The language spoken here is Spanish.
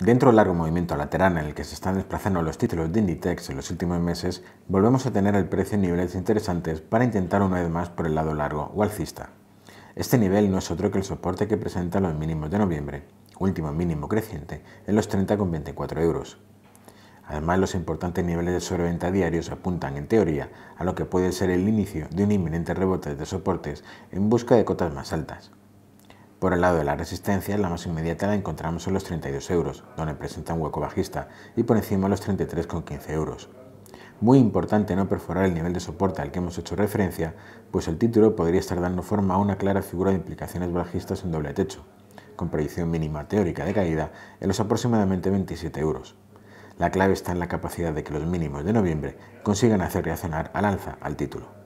Dentro del largo movimiento lateral en el que se están desplazando los títulos de Inditex en los últimos meses, volvemos a tener el precio en niveles interesantes para intentar una vez más por el lado largo o alcista. Este nivel no es otro que el soporte que presenta los mínimos de noviembre, último mínimo creciente, en los 30,24 euros. Además, los importantes niveles de sobreventa diarios apuntan, en teoría, a lo que puede ser el inicio de un inminente rebote de soportes en busca de cotas más altas. Por el lado de la resistencia, la más inmediata la encontramos en los 32 euros, donde presenta un hueco bajista, y por encima los 33,15 euros. Muy importante no perforar el nivel de soporte al que hemos hecho referencia, pues el título podría estar dando forma a una clara figura de implicaciones bajistas en doble techo, con predicción mínima teórica de caída en los aproximadamente 27 euros. La clave está en la capacidad de que los mínimos de noviembre consigan hacer reaccionar al alza al título.